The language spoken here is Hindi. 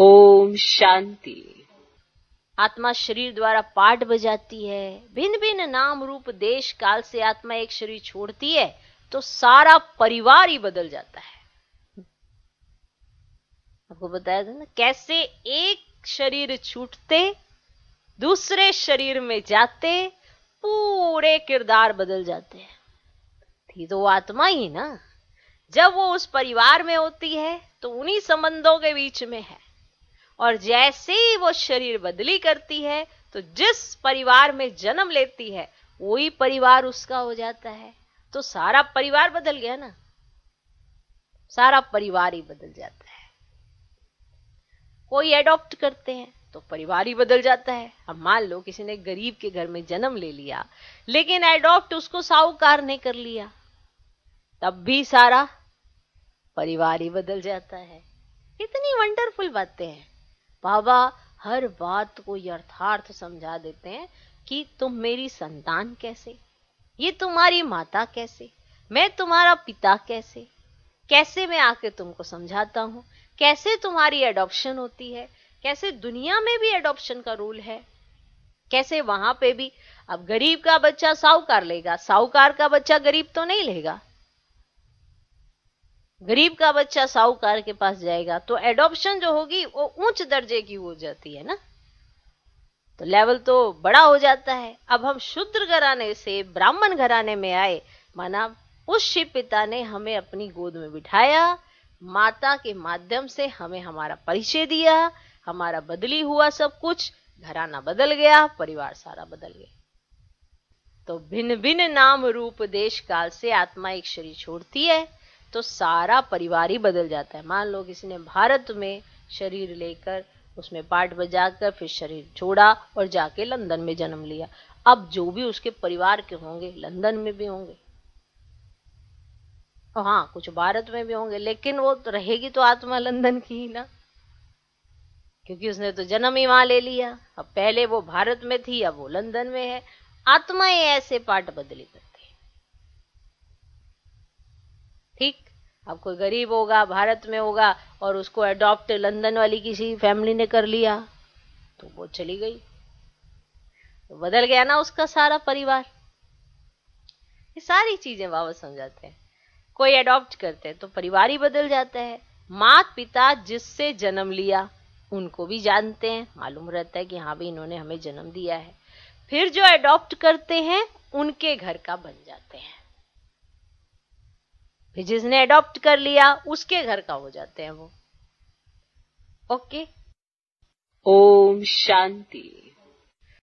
ओम शांति आत्मा शरीर द्वारा पाठ बजाती है भिन्न भिन्न नाम रूप देश काल से आत्मा एक शरीर छोड़ती है तो सारा परिवार ही बदल जाता है आपको बताया था ना कैसे एक शरीर छूटते दूसरे शरीर में जाते पूरे किरदार बदल जाते हैं थी तो वो आत्मा ही ना जब वो उस परिवार में होती है तो उन्हीं संबंधों के बीच में है और जैसे ही वो शरीर बदली करती है तो जिस परिवार में जन्म लेती है वही परिवार उसका हो जाता है तो सारा परिवार बदल गया ना सारा परिवार ही बदल जाता है कोई एडॉप्ट करते हैं तो परिवार ही बदल जाता है अब मान लो किसी ने गरीब के घर में जन्म ले लिया लेकिन एडॉप्ट उसको साहूकार ने कर लिया तब भी सारा परिवार ही बदल जाता है इतनी वंडरफुल बातें हैं बाबा हर बात को यथार्थ समझा देते हैं कि तुम मेरी संतान कैसे ये तुम्हारी माता कैसे मैं तुम्हारा पिता कैसे कैसे मैं आके तुमको समझाता हूँ कैसे तुम्हारी एडॉप्शन होती है कैसे दुनिया में भी एडॉप्शन का रूल है कैसे वहां पे भी अब गरीब का बच्चा साहूकार लेगा साहूकार का बच्चा गरीब तो नहीं लेगा गरीब का बच्चा साहूकार के पास जाएगा तो एडॉप्शन जो होगी वो ऊंच दर्जे की हो जाती है ना तो लेवल तो बड़ा हो जाता है अब हम शुद्र घराने से ब्राह्मण घराने में आए माना उस शिव पिता ने हमें अपनी गोद में बिठाया माता के माध्यम से हमें हमारा परिचय दिया हमारा बदली हुआ सब कुछ घराना बदल गया परिवार सारा बदल गया तो भिन्न भिन्न नाम रूप देश काल से आत्मा एक शरीर छोड़ती है तो सारा परिवार ही बदल जाता है मान लो किसी ने भारत में शरीर लेकर उसमें पार्ट बजाकर फिर शरीर छोड़ा और जाके लंदन में जन्म लिया अब जो भी उसके परिवार के होंगे लंदन में भी होंगे और हाँ कुछ भारत में भी होंगे लेकिन वो तो रहेगी तो आत्मा लंदन की ही ना क्योंकि उसने तो जन्म ही वहां ले लिया अब पहले वो भारत में थी अब वो लंदन में है आत्माएं ऐसे पार्ट बदली कर ठीक अब कोई गरीब होगा भारत में होगा और उसको अडॉप्ट लंदन वाली किसी फैमिली ने कर लिया तो वो चली गई तो बदल गया ना उसका सारा परिवार ये सारी चीजें वापस समझाते हैं कोई अडॉप्ट करते हैं तो परिवार ही बदल जाता है मात पिता जिससे जन्म लिया उनको भी जानते हैं मालूम रहता है कि हाँ भी इन्होंने हमें जन्म दिया है फिर जो अडॉप्ट करते हैं उनके घर का बन जाते हैं फिर जिसने अडॉप्ट कर लिया उसके घर का हो जाते हैं वो ओके ओम शांति